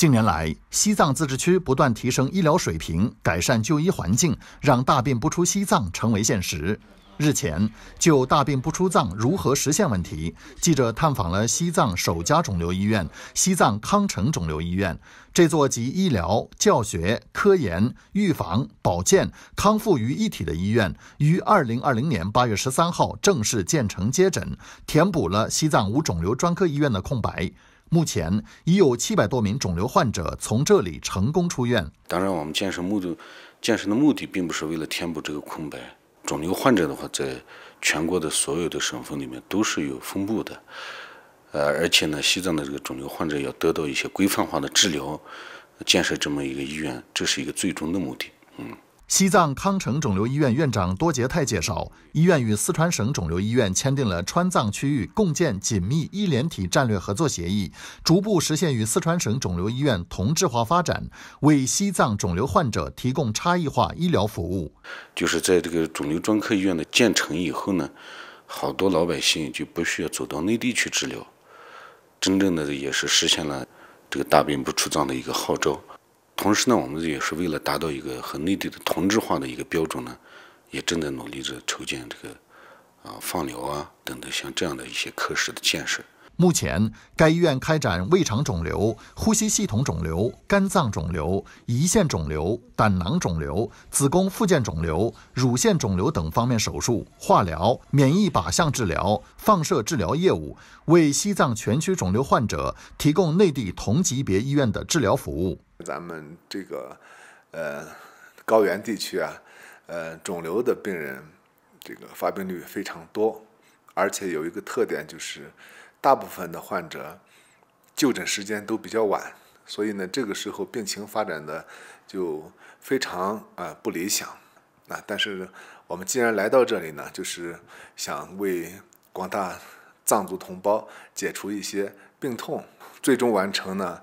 近年来，西藏自治区不断提升医疗水平，改善就医环境，让大病不出西藏成为现实。日前，就大病不出藏如何实现问题，记者探访了西藏首家肿瘤医院——西藏康城肿瘤医院。这座集医疗、教学、科研、预防、保健、康复于一体的医院，于2020年8月13号正式建成接诊，填补了西藏无肿瘤专科医院的空白。目前已有七百多名肿瘤患者从这里成功出院。当然，我们建设目的，建设的目的并不是为了填补这个空白。肿瘤患者的话，在全国的所有的省份里面都是有分布的，呃，而且呢，西藏的这个肿瘤患者要得到一些规范化的治疗，建设这么一个医院，这是一个最终的目的。嗯。西藏康城肿瘤医院院长多杰泰介绍，医院与四川省肿瘤医院签订了川藏区域共建紧密医联体战略合作协议，逐步实现与四川省肿瘤医院同质化发展，为西藏肿瘤患者提供差异化医疗服务。就是在这个肿瘤专科医院的建成以后呢，好多老百姓就不需要走到内地去治疗，真正的也是实现了这个大病不出藏的一个号召。同时呢，我们也是为了达到一个和内地的同质化的一个标准呢，也正在努力着筹建这个啊放疗啊等等像这样的一些科室的建设。目前，该医院开展胃肠肿瘤、呼吸系统肿瘤、肝脏肿瘤、胰腺肿瘤、胆囊肿瘤、子宫附件肿瘤、乳腺肿瘤等方面手术、化疗、免疫靶向治疗、放射治疗业务，为西藏全区肿瘤患者提供内地同级别医院的治疗服务。咱们这个，呃，高原地区啊，呃，肿瘤的病人这个发病率非常多，而且有一个特点就是，大部分的患者就诊时间都比较晚，所以呢，这个时候病情发展的就非常啊不理想。那但是我们既然来到这里呢，就是想为广大藏族同胞解除一些病痛，最终完成呢。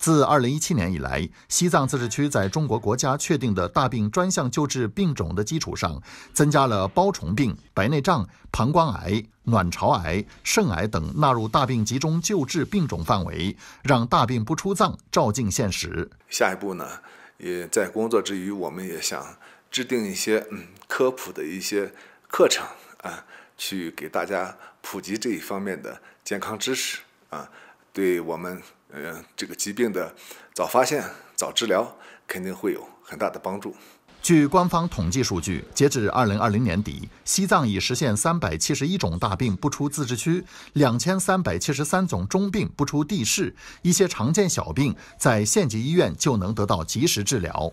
自二零一七年以来，西藏自治区在中国国家确定的大病专项救治病种的基础上，增加了包虫病、白内障、膀胱癌、卵巢癌、肾癌等纳入大病集中救治病种范围，让大病不出藏照进现实。下一步呢，也在工作之余，我们也想制定一些嗯科普的一些课程啊，去给大家普及这一方面的健康知识啊，对我们。呃，这个疾病的早发现、早治疗肯定会有很大的帮助。据官方统计数据，截至二零二零年底，西藏已实现三百七十一种大病不出自治区，两千三百七十三种中病不出地市，一些常见小病在县级医院就能得到及时治疗。